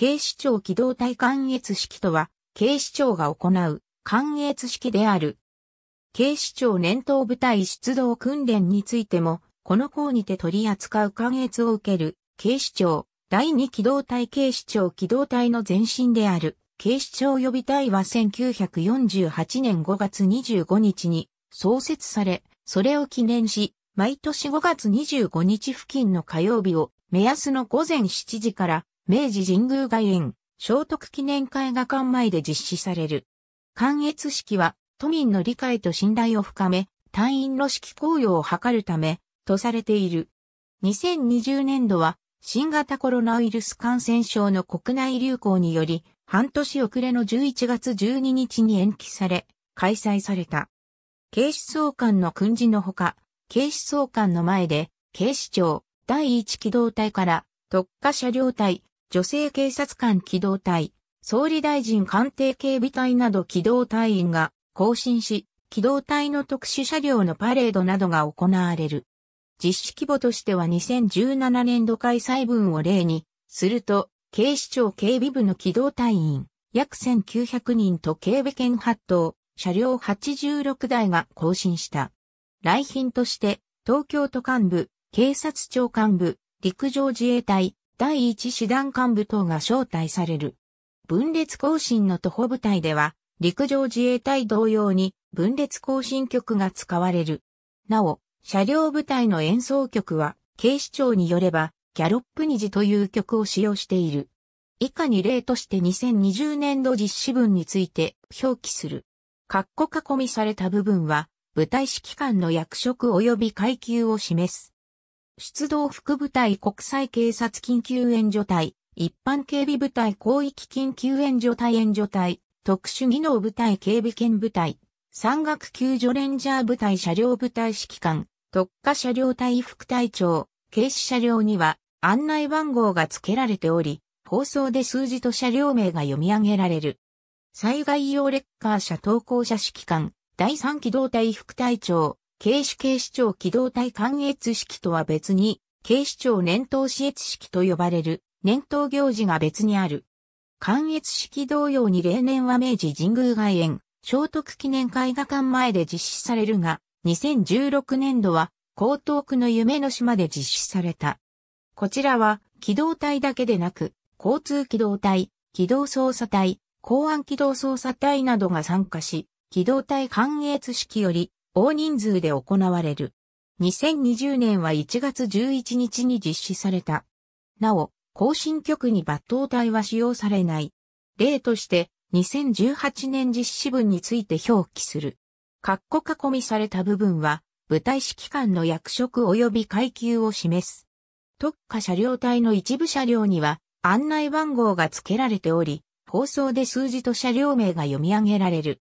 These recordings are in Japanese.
警視庁機動隊関越式とは、警視庁が行う関越式である。警視庁年頭部隊出動訓練についても、この項にて取り扱う関越を受ける警視庁第二機動隊警視庁機動隊の前身である警視庁予備隊は1948年5月25日に創設され、それを記念し、毎年5月25日付近の火曜日を目安の午前7時から明治神宮外苑、聖徳記念会が館前で実施される。関越式は、都民の理解と信頼を深め、隊員の指揮公用を図るため、とされている。2020年度は、新型コロナウイルス感染症の国内流行により、半年遅れの11月12日に延期され、開催された。警視総監の訓示のほか、警視総監の前で、警視庁第一機動隊から特化車両隊、女性警察官機動隊、総理大臣官邸警備隊など機動隊員が更新し、機動隊の特殊車両のパレードなどが行われる。実施規模としては2017年度開催分を例に、すると、警視庁警備部の機動隊員、約1900人と警備犬8頭、車両86台が更新した。来賓として、東京都幹部、警察庁幹部、陸上自衛隊、第一師団幹部等が招待される。分裂行進の徒歩部隊では、陸上自衛隊同様に分裂行進曲が使われる。なお、車両部隊の演奏曲は、警視庁によれば、ギャロップ虹という曲を使用している。以下に例として2020年度実施分について表記する。括弧囲みされた部分は、部隊指揮官の役職及び階級を示す。出動副部隊国際警察緊急援助隊、一般警備部隊広域緊急援助隊援助隊、特殊技能部隊警備犬部隊、山岳救助レンジャー部隊車両部隊指揮官、特化車両隊副隊長、警視車両には案内番号が付けられており、放送で数字と車両名が読み上げられる。災害用レッカー車投降車指揮官、第3機動隊副隊長、警視警視庁機動隊関越式とは別に、警視庁年頭市越式と呼ばれる年頭行事が別にある。関越式同様に例年は明治神宮外苑、聖徳記念絵画館前で実施されるが、2016年度は江東区の夢の島で実施された。こちらは、機動隊だけでなく、交通機動隊、機動捜査隊、公安機動捜査隊などが参加し、機動隊関越式より、大人数で行われる。2020年は1月11日に実施された。なお、行進局に抜刀隊は使用されない。例として、2018年実施分について表記する。括弧囲みされた部分は、部隊指揮官の役職及び階級を示す。特化車両隊の一部車両には、案内番号が付けられており、放送で数字と車両名が読み上げられる。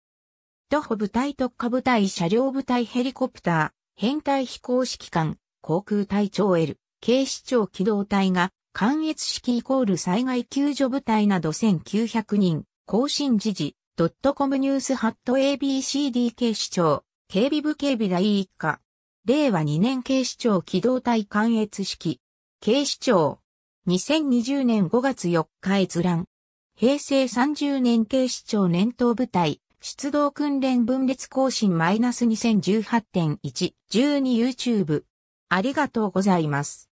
徒歩部隊特化部隊車両部隊ヘリコプター、編隊飛行指揮官、航空隊長 L、警視庁機動隊が、関越式イコール災害救助部隊など1900人、更新時事、ドットコムニュースハット ABCD 警視庁、警備部警備第一課。令和2年警視庁機動隊関越式。警視庁。2020年5月4日閲覧。平成30年警視庁年頭部隊。出動訓練分裂更新 -2018.1、12YouTube。ありがとうございます。